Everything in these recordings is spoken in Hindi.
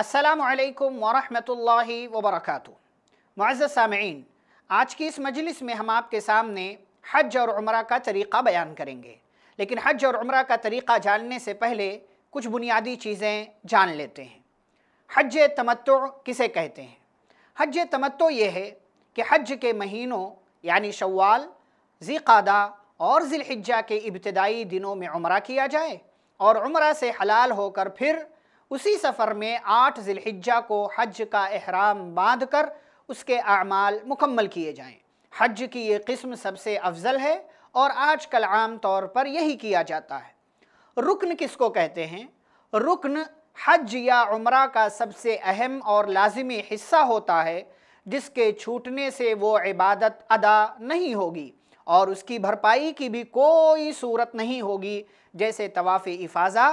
असलकम वरहमल वबरकू मज़ सामीन आज की इस मजलिस में हम आपके सामने हज और उम्र का तरीक़ा बयान करेंगे लेकिन हज और उम्र का तरीक़ा जानने से पहले कुछ बुनियादी चीज़ें जान लेते हैं हज तमत्तु किसे कहते हैं हज तमत्तो ये है कि हज के महीनों यानी शवाल ज़ीक़ादा और ज़िलहिज्जा के इब्तदाई दिनों में उम्र किया जाए और उम्र से हलाल होकर फिर उसी सफ़र में आठ ज़िलहिज्जा को हज का अहराम बांध कर उसके अमाल मुकम्मल किए जाएँ हज की ये किस्म सबसे अफजल है और आज कल आम तौर पर यही किया जाता है रुकन किसको कहते हैं रुकन हज या उम्र का सबसे अहम और लाजमी हिस्सा होता है जिसके छूटने से वो इबादत अदा नहीं होगी और उसकी भरपाई की भी कोई सूरत नहीं होगी जैसे तवाफ़ इफाजा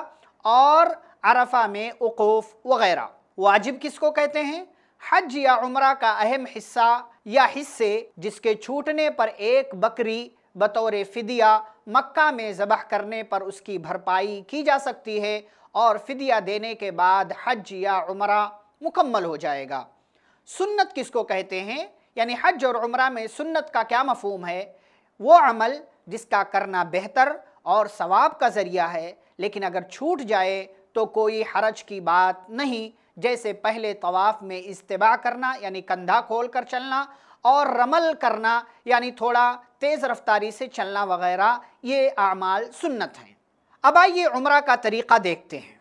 और अरफा में उकूफ़ वगैरह वाजिब किसको कहते हैं हज या उम्र का अहम हिस्सा या हिस्से जिसके छूटने पर एक बकरी बतौर फ़िदिया मक्का में ज़बह करने पर उसकी भरपाई की जा सकती है और फ़िदिया देने के बाद हज या उम्र मुकम्मल हो जाएगा सुन्नत किसको कहते हैं यानी हज और उम्र में सुन्नत का क्या मफहम है वो अमल जिसका करना बेहतर और सवाब का ज़रिया है लेकिन अगर छूट जाए तो कोई हरज की बात नहीं जैसे पहले तवाफ़ में इस्तबा करना यानी कंधा खोल कर चलना और रमल करना यानी थोड़ा तेज़ रफ्तारी से चलना वगैरह ये अमाल सुन्नत हैं अब आइए उम्र का तरीक़ा देखते हैं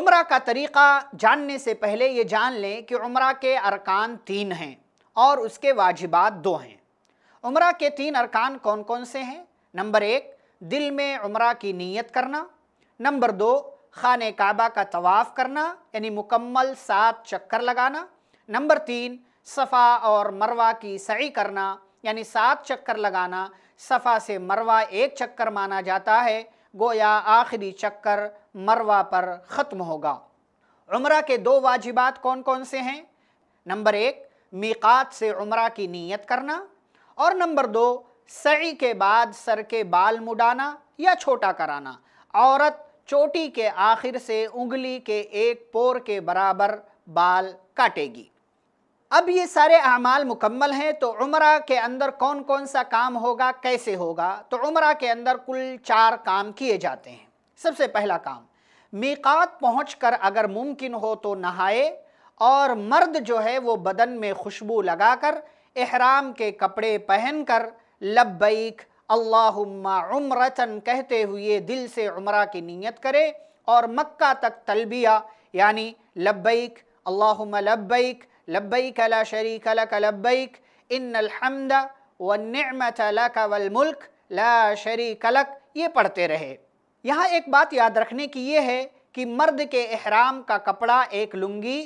उम्र का तरीक़ा जानने से पहले ये जान लें कि उम्र के अरकान तीन हैं और उसके वाजिबात दो हैं उम्र के तीन अरकान कौन कौन से हैं नंबर एक दिल में उम्र की नीयत करना नंबर दो खान काबा का तवाफ़ करना यानी मुकम्मल सात चक्कर लगाना नंबर तीन सफ़ा और मरवा की सही करना यानी सात चक्कर लगाना सफ़ा से मरवा एक चक्कर माना जाता है गोया आखिरी चक्कर मरवा पर ख़त्म होगा उम्र के दो वाजिबात कौन कौन से हैं नंबर एक मीकात से उम्र की नीयत करना और नंबर दो सही के बाद सर के बाल मुडाना या छोटा कराना औरत चोटी के आखिर से उंगली के एक पोर के बराबर बाल काटेगी अब ये सारे अमाल मुकम्मल हैं तो उम्र के अंदर कौन कौन सा काम होगा कैसे होगा तो उम्र के अंदर कुल चार काम किए जाते हैं सबसे पहला काम मीकात पहुँच कर अगर मुमकिन हो तो नहाए और मर्द जो है वो बदन में खुशबू लगाकर एहराम के कपड़े पहनकर लब्बैक अल्लाहुम्मा उम्रतन कहते हुए दिल से उम्रा की नीयत करे और मक्का तक तलबिया यानी लब्बैक अल्लाहुम्मा लब्बैक लब्बैक ला शरीक लक लब्बैक इन्नल हम्द व निमत लक वल मुल्क ला शरीक लक ये पढ़ते रहे यहाँ एक बात याद रखने की ये है कि मर्द के अहराम का कपड़ा एक लुंगी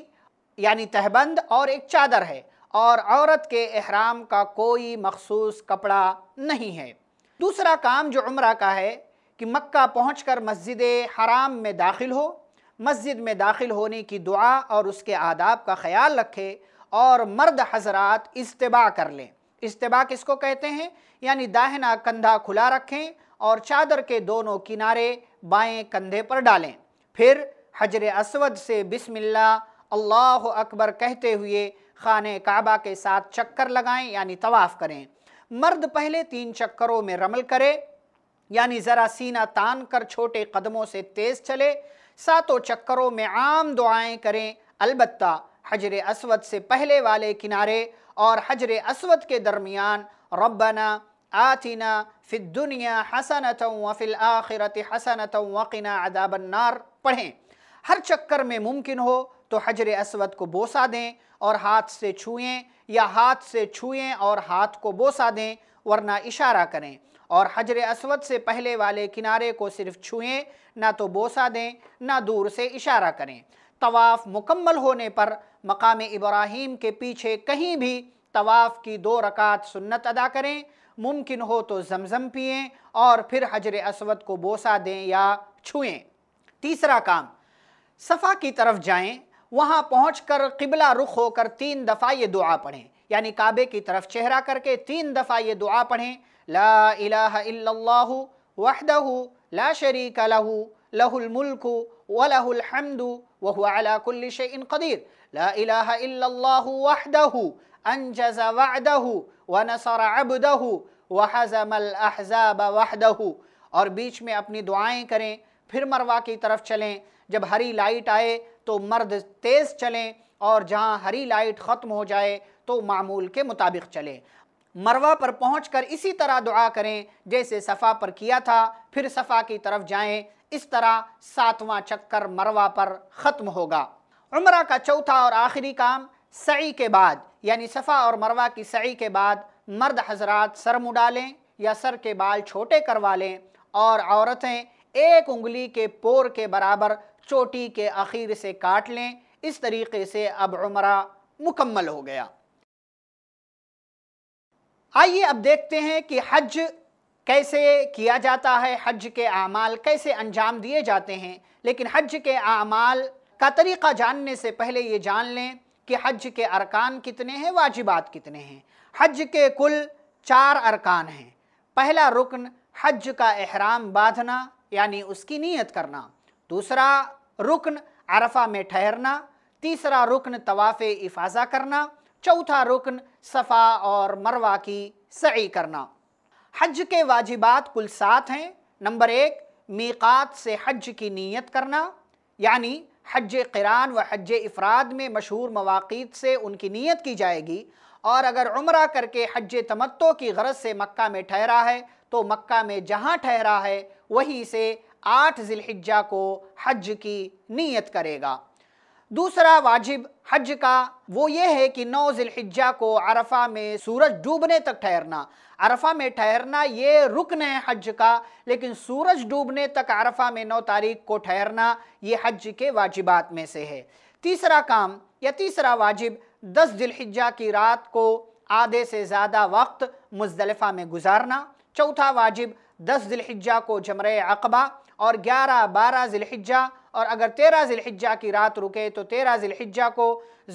यानी तहबंद और एक चादर है और औरत के अहराम का कोई मखसूस कपड़ा नहीं है दूसरा काम जो उम्र का है कि मक्का पहुँच कर मस्जिद हराम में दाखिल हो मस्जिद में दाखिल होने की दुआ और उसके आदाब का ख्याल रखे और मर्द हजरात इस्तबा कर लें इस्तबा किसको कहते हैं यानी दाहिना कंधा खुला रखें और चादर के दोनों किनारे बाएं कंधे पर डालें फिर हजर असवद से बिस्मिल्ला अल्लाह अकबर कहते हुए खान काबा के साथ चक्कर लगाएं यानी तवाफ़ करें मर्द पहले तीन चक्करों में रमल करे यानी ज़रा सीना तान कर छोटे कदमों से तेज़ चले सातों चक्करों में आम दुआएं करें अलबत्ता हजर असवद से पहले वाले किनारे और हजर असवद के दरमियान रब्बना आतिना फिर दुनिया हसनत फिल आखिरत हसनत वक़ीना अदाबन्नार पढ़ें हर चक्कर में मुमकिन हो तो हजर असवद को बोसा दें और हाथ से छुएं या हाथ से छुएं और हाथ को बोसा दें वरना इशारा करें और हजर असवद से पहले वाले किनारे को सिर्फ छुएं ना तो बोसा दें ना दूर से इशारा करें तवाफ़ मुकम्मल होने पर मकाम इब्राहिम के पीछे कहीं भी तवाफ़ की दो रकात सुन्नत अदा करें मुमकिन हो तो जमज़म पिएँ और फिर हजर असवद को बोसा दें या छुएं तीसरा काम सफ़ा की तरफ जाएं वहाँ पहुँच कर किबला रुख होकर तीन दफ़ा ये दुआ पढ़ें यानी काबे की तरफ चेहरा करके तीन दफ़ा ये दुआ पढ़ें ला इलाह ला शरीक लहू लहुलमल्कु वलहुलहमदु वहुआलाकुल्ल शन कदीर ला इलाह वहदहू अनजज़ वहदहू व नसर अबदहू वहज़मल अहज़ाब और बीच में अपनी दुआएँ करें फिर मरवा की तरफ चलें जब हरी लाइट आए तो मर्द तेज़ चलें और जहां हरी लाइट ख़त्म हो जाए तो मामूल के मुताबिक चलें मरवा पर पहुंचकर इसी तरह दुआ करें जैसे सफ़ा पर किया था फिर सफ़ा की तरफ जाएं इस तरह सातवां चक्कर मरवा पर ख़त्म होगा उम्र का चौथा और आखिरी काम सई के बाद यानी सफ़ा और मरवा की सई के बाद मर्द हजरात सर मुडा लें या सर के बाल छोटे करवा लें और औरतें एक उंगली के पोर के बराबर चोटी के आखिर से काट लें इस तरीके से अब उमरा मुकम्मल हो गया आइए अब देखते हैं कि हज कैसे किया जाता है हज के अमाल कैसे अंजाम दिए जाते हैं लेकिन हज के अमाल का तरीक़ा जानने से पहले ये जान लें कि हज के अरकान कितने हैं वाजिबात कितने हैं हज के कुल चार अरकान हैं पहला रुकन हज का एहराम बांधना यानी उसकी नीयत करना दूसरा रुकन अरफा में ठहरना तीसरा रुकन तवाफ़ इफाजा करना चौथा रुकन सफ़ा और मरवा की सही करना हज के वाजिबात कुल सात हैं नंबर एक मीक़ात से हज की नीयत करना यानी हज किरान व हज इफ़राद में मशहूर मवाक़ से उनकी नीयत की जाएगी और अगर उम्र करके हज तमत्तो की गरज से मक्का में ठहरा है तो मक्का में जहाँ ठहरा है वहीं से आठ ज़िलहिज्जा को हज की नीयत करेगा दूसरा वाजिब हज का वो ये है कि नौ ज़िलहिज्जा को अरफा में सूरज डूबने तक ठहरना अरफा में ठहरना ये रुकन है हज का लेकिन सूरज डूबने तक अरफा में नौ तारीख को ठहरना ये हज के वाजिबात में से है तीसरा काम या तीसरा वाजिब दस दिलहिजा की रात को आधे से ज़्यादा वक्त मुजदलफ़ा में गुजारना चौथा वाजिब दस दिलहिजा को जमर अकबा और ग्यारह बारह ज़िलहिज्जा और अगर तेरह ज़िलहिज्जा की रात रुके तो तेरह ज़िलहिज्जा को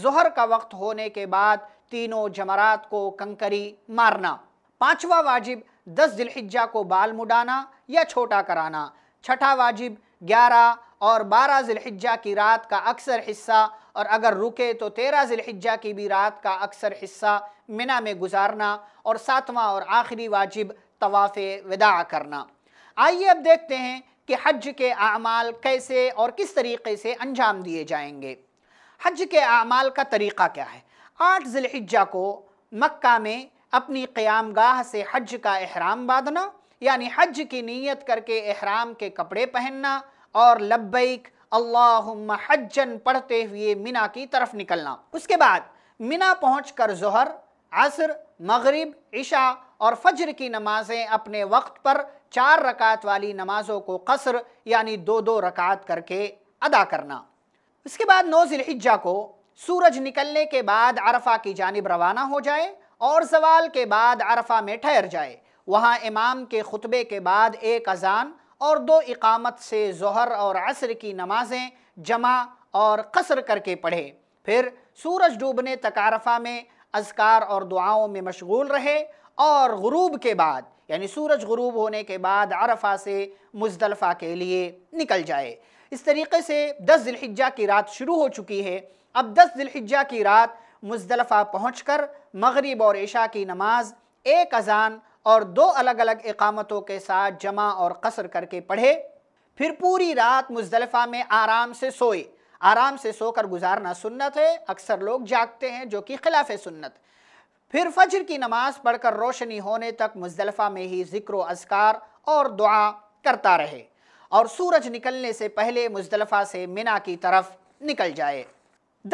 जहर का वक्त होने के बाद तीनों जमरात को कंकरी मारना पाँचवा वाजिब दस ज़िलहिज्जा को बाल मुडाना या छोटा कराना छठा वाजिब ग्यारह और बारह ज़िलहिज्जा की रात का अक्सर हिस्सा और अगर रुके तो तेरह ज़िलहिज्जा की भी रात का अक्सर हिस्सा मिना में गुजारना और सातवां और आखिरी वाजिब तवाफ़ विदा करना आइए अब देखते हैं कि हज के अमाल कैसे और किस तरीके से अंजाम दिए जाएंगे हज के अमाल का तरीक़ा क्या है आठ ज़िलहिजा को मक्का में अपनी क़्याम गाह से हज का अहराम बांधना यानी हज की नीयत करके अहराम के कपड़े पहनना और लब्बैक अल्लाहुम्मा हजन पढ़ते हुए मिना की तरफ निकलना उसके बाद मिना पहुँच कर जहर असर मगरब इशा और फजर की नमाज़ें अपने वक्त पर चार रकात वाली नमाज़ों को कसर यानी दो दो रकात करके अदा करना इसके बाद नौ जिलहिजा को सूरज निकलने के बाद अरफा की जानब रवाना हो जाए और जवाल के बाद अरफा में ठहर जाए वहाँ इमाम के खुतबे के बाद एक अजान और दो इकामत से जहर और असर की नमाज़ें जमा और कसर करके पढ़े फिर सूरज डूबने तक अरफा में अजकार और दुआओं में मशगूल रहे और गुरूब के बाद यानी सूरज गरूब होने के बाद अरफा से मुजदलफ़ा के लिए निकल जाए इस तरीके से दस दिलहिजा की रात शुरू हो चुकी है अब दस दिलहिजा की रात मुजदलफ़ा पहुँच कर मगरब और ऐशा की नमाज एक अजान और दो अलग अलग इकामतों के साथ जमा और कसर करके पढ़े फिर पूरी रात मुजदलफ़ा में आराम से सोए आराम से सोकर गुजारना सुन्नत है अक्सर लोग जागते हैं जो कि खिलाफ सुन्नत फिर फजर की नमाज पढ़कर रोशनी होने तक मुजलफ़ा में ही जिक्र असकार और दुआ करता रहे और सूरज निकलने से पहले मुजलफ़ा से मिना की तरफ निकल जाए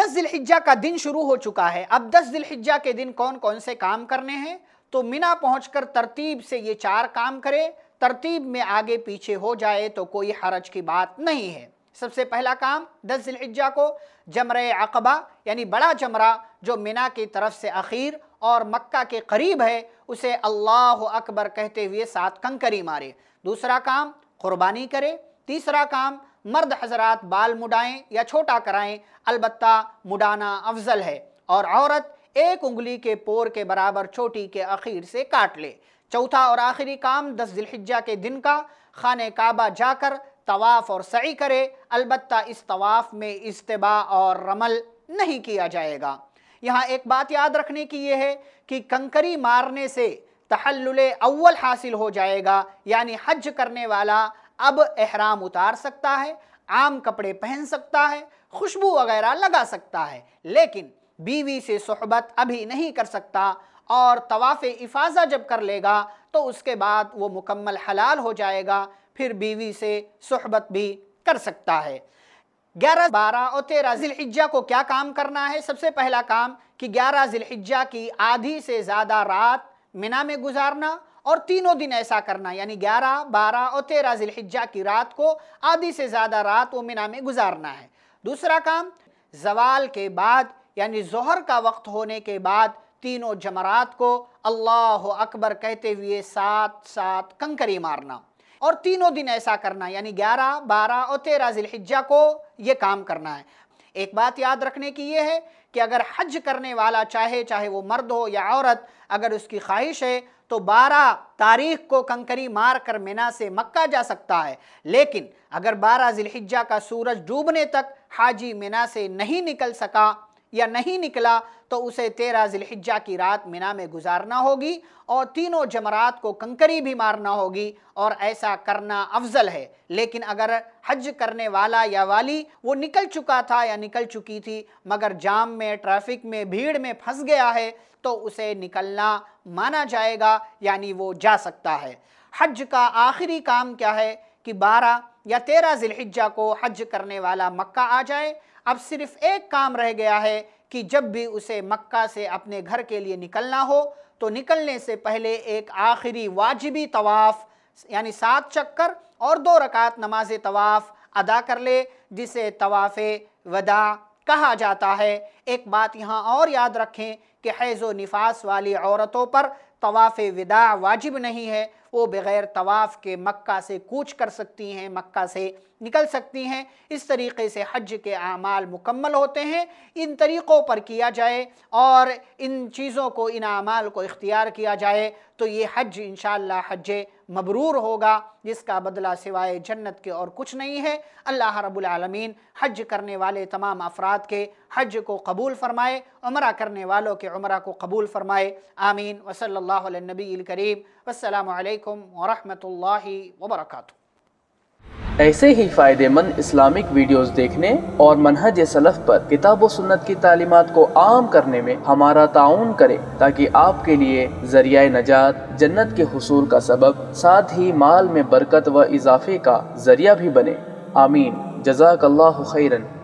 दस दिलहिजा का दिन शुरू हो चुका है अब दस दिलहिजा के दिन कौन कौन से काम करने हैं तो मिना पहुंचकर तरतीब से ये चार काम करे तरतीब में आगे पीछे हो जाए तो कोई हरज की बात नहीं है सबसे पहला काम दस दिलहिजा को जमर अकबा यानी बड़ा जमरा जो मिना की तरफ से अखीर और मक्का के करीब है उसे अल्लाह अकबर कहते हुए सात कंकरी मारे दूसरा काम कुर्बानी करे तीसरा काम मर्द हजरात बाल मुडाएं या छोटा कराएं अलबत्ता मुडाना अफजल है और औरत एक उंगली के पोर के बराबर छोटी के अखीर से काट ले चौथा और आखिरी काम दस दिलहिजा के दिन का खान काबा जाकर तवाफ़ और सही करे अलबत्ता इस तवाफ़ में इस्तबा और रमल नहीं किया जाएगा यहाँ एक बात याद रखने की यह है कि कंकरी मारने से तहल्लुल अव्वल हासिल हो जाएगा यानी हज करने वाला अब एहराम उतार सकता है आम कपड़े पहन सकता है खुशबू वगैरह लगा सकता है लेकिन बीवी से सोहबत अभी नहीं कर सकता और तवाफ़ इफाजा जब कर लेगा तो उसके बाद वो मुकम्मल हलाल हो जाएगा फिर बीवी से सोहबत भी कर सकता है ग्यारह बारह और तेरह जिलहिज्जा को क्या काम करना है सबसे पहला काम कि ग्यारह जिलहिज्जा की आधी से ज़्यादा रात मिना में गुजारना और तीनों दिन ऐसा करना यानी ग्यारह बारह और तेरह जिलहिज्जा की रात को आधी से ज़्यादा रात वो मिना में गुजारना है दूसरा काम जवाल के बाद यानी जहर का वक्त होने के बाद तीनों जमरात को अल्लाह अकबर कहते हुए सात सात कंकरी मारना और तीनों दिन ऐसा करना यानी ग्यारह बारह और तेरह जिलहिजा को ये काम करना है एक बात याद रखने की ये है कि अगर हज करने वाला चाहे चाहे वो मर्द हो या औरत अगर उसकी ख्वाहिश है तो 12 तारीख को कंकरी मार कर मिना से मक्का जा सकता है लेकिन अगर 12 जिलहिजा का सूरज डूबने तक हाजी मिना से नहीं निकल सका या नहीं निकला तो उसे तेरह जिलहिजा की रात मिना में गुजारना होगी और तीनों जमरात को कंकरी भी मारना होगी और ऐसा करना अफजल है लेकिन अगर हज करने वाला या वाली वो निकल चुका था या निकल चुकी थी मगर जाम में ट्रैफिक में भीड़ में फंस गया है तो उसे निकलना माना जाएगा यानी वो जा सकता है हज का आखिरी काम क्या है कि बारह या तेरह जिलहिजा को हज करने वाला मक्का आ जाए अब सिर्फ एक काम रह गया है कि जब भी उसे मक्का से अपने घर के लिए निकलना हो तो निकलने से पहले एक आखिरी वाजिबी तवाफ़ यानी सात चक्कर और दो रकात नमाज तवाफ़ अदा कर ले जिसे तवाफ़ वदा कहा जाता है एक बात यहाँ और याद रखें कि हैज़ो नफास निफास वाली औरतों पर तवाफ़ विदा वाजिब नहीं है वो बग़ैर तवाफ़ के मक्का से कूच कर सकती हैं मक्का से निकल सकती हैं इस तरीके से हज के अमाल मुकम्मल होते हैं इन तरीक़ों पर किया जाए और इन चीज़ों को इन अमाल को इख्तियार किया जाए तो ये हज इन हज मबरूर होगा जिसका बदला सिवाय जन्नत के और कुछ नहीं है अल्लाह रबालमीन हज करने वाले तमाम अफराद के हज को कबूल फ़रमाए उम्र करने वालों के उम्र को कबूल फ़रमाए आमीन वसल नबी करीम वसलम अलैक्म वरहमतुल्लाहि वबरकatuh ऐसे ही फ़ायदेमंद इस्लामिक वीडियोस देखने और मनहज सलफ़ पर किताब व सुन्नत की तालीमत को आम करने में हमारा ताउन करें ताकि आपके लिए ज़रिया नजात जन्नत के हसूल का सबब साथ ही माल में बरकत व इजाफे का ज़रिया भी बने आमीन जजाक खैरन